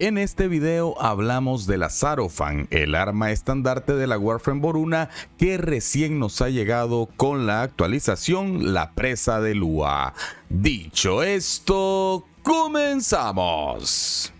En este video hablamos de la Sarofan, el arma estandarte de la Warframe Boruna que recién nos ha llegado con la actualización La Presa de Lua. Dicho esto, comenzamos.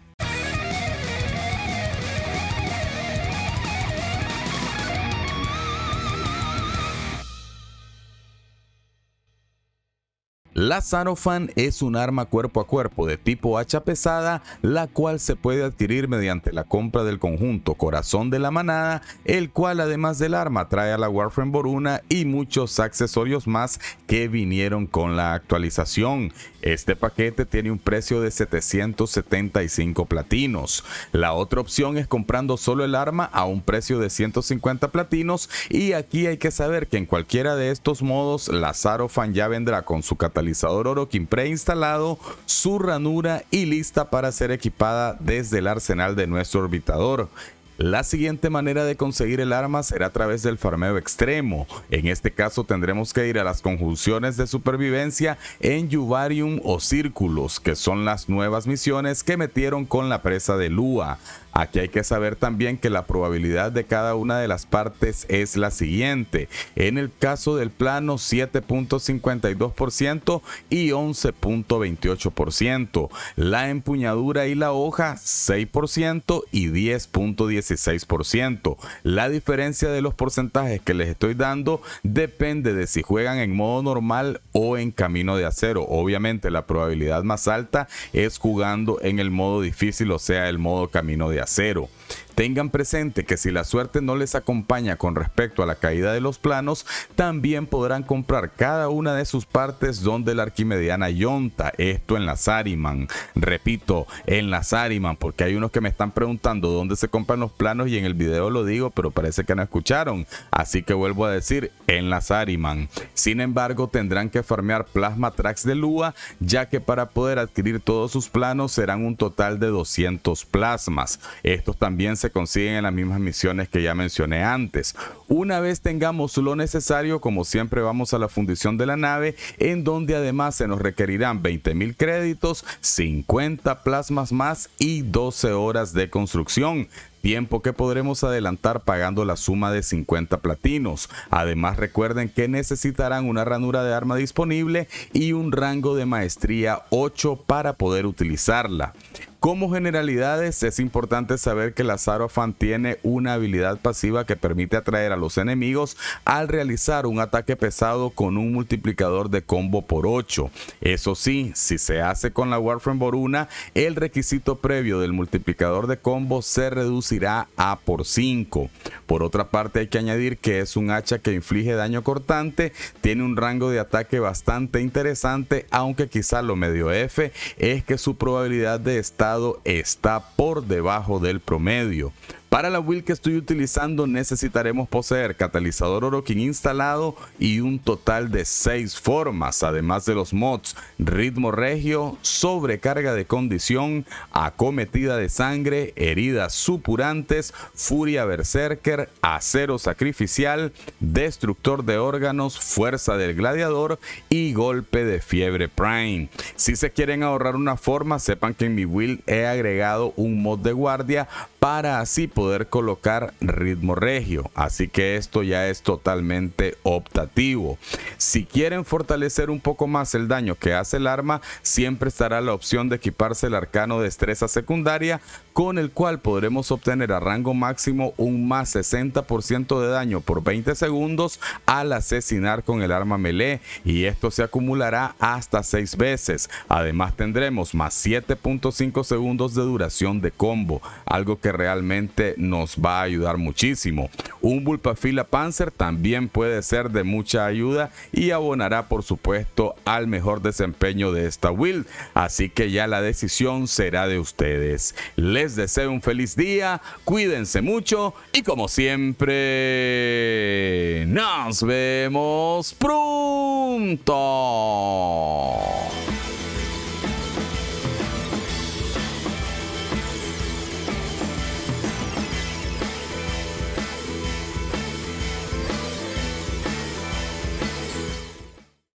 La Sarofan es un arma cuerpo a cuerpo de tipo hacha pesada, la cual se puede adquirir mediante la compra del conjunto Corazón de la Manada, el cual además del arma trae a la Warframe Boruna y muchos accesorios más que vinieron con la actualización. Este paquete tiene un precio de 775 platinos. La otra opción es comprando solo el arma a un precio de 150 platinos y aquí hay que saber que en cualquiera de estos modos la Sarofan ya vendrá con su catalizador oro Orokin preinstalado, su ranura y lista para ser equipada desde el arsenal de nuestro orbitador. La siguiente manera de conseguir el arma será a través del farmeo extremo. En este caso tendremos que ir a las conjunciones de supervivencia en Juvarium o Círculos, que son las nuevas misiones que metieron con la presa de Lua. Aquí hay que saber también que la probabilidad de cada una de las partes es la siguiente. En el caso del plano 7.52% y 11.28%. La empuñadura y la hoja 6% y 10.16%. La diferencia de los porcentajes que les estoy dando depende de si juegan en modo normal o en camino de acero. Obviamente la probabilidad más alta es jugando en el modo difícil, o sea, el modo camino de acero acero. Tengan presente que si la suerte no les acompaña con respecto a la caída de los planos, también podrán comprar cada una de sus partes donde la arquimediana yonta, esto en la Sariman. Repito, en la Sariman, porque hay unos que me están preguntando dónde se compran los planos y en el video lo digo, pero parece que no escucharon. Así que vuelvo a decir, en la Sariman. Sin embargo, tendrán que farmear Plasma Tracks de Lua, ya que para poder adquirir todos sus planos serán un total de 200 plasmas. Estos también se se consiguen en las mismas misiones que ya mencioné antes. Una vez tengamos lo necesario, como siempre vamos a la fundición de la nave, en donde además se nos requerirán 20.000 créditos, 50 plasmas más y 12 horas de construcción tiempo que podremos adelantar pagando la suma de 50 platinos. Además recuerden que necesitarán una ranura de arma disponible y un rango de maestría 8 para poder utilizarla. Como generalidades, es importante saber que la fan tiene una habilidad pasiva que permite atraer a los enemigos al realizar un ataque pesado con un multiplicador de combo por 8. Eso sí, si se hace con la Warframe Boruna, el requisito previo del multiplicador de combo se reduce irá a por 5. Por otra parte, hay que añadir que es un hacha que inflige daño cortante, tiene un rango de ataque bastante interesante, aunque quizá lo medio F es que su probabilidad de estado está por debajo del promedio. Para la build que estoy utilizando necesitaremos poseer catalizador Orokin instalado y un total de 6 formas, además de los mods ritmo regio, sobrecarga de condición, acometida de sangre, heridas supurantes, furia berserker, acero sacrificial, destructor de órganos, fuerza del gladiador y golpe de fiebre prime. Si se quieren ahorrar una forma, sepan que en mi build he agregado un mod de guardia para así poder colocar ritmo regio. Así que esto ya es totalmente optativo. Si quieren fortalecer un poco más el daño que hace el arma, siempre estará la opción de equiparse el arcano de destreza secundaria, con el cual podremos obtener a rango máximo un más 60% de daño por 20 segundos al asesinar con el arma melee y esto se acumulará hasta 6 veces. Además tendremos más 7.5 segundos de duración de combo, algo que realmente nos va a ayudar muchísimo. Un Bulpafila Panzer también puede ser de mucha ayuda y abonará por supuesto al mejor desempeño de esta build. Así que ya la decisión será de ustedes. Les deseo un feliz día, cuídense mucho y como siempre, nos vemos pronto.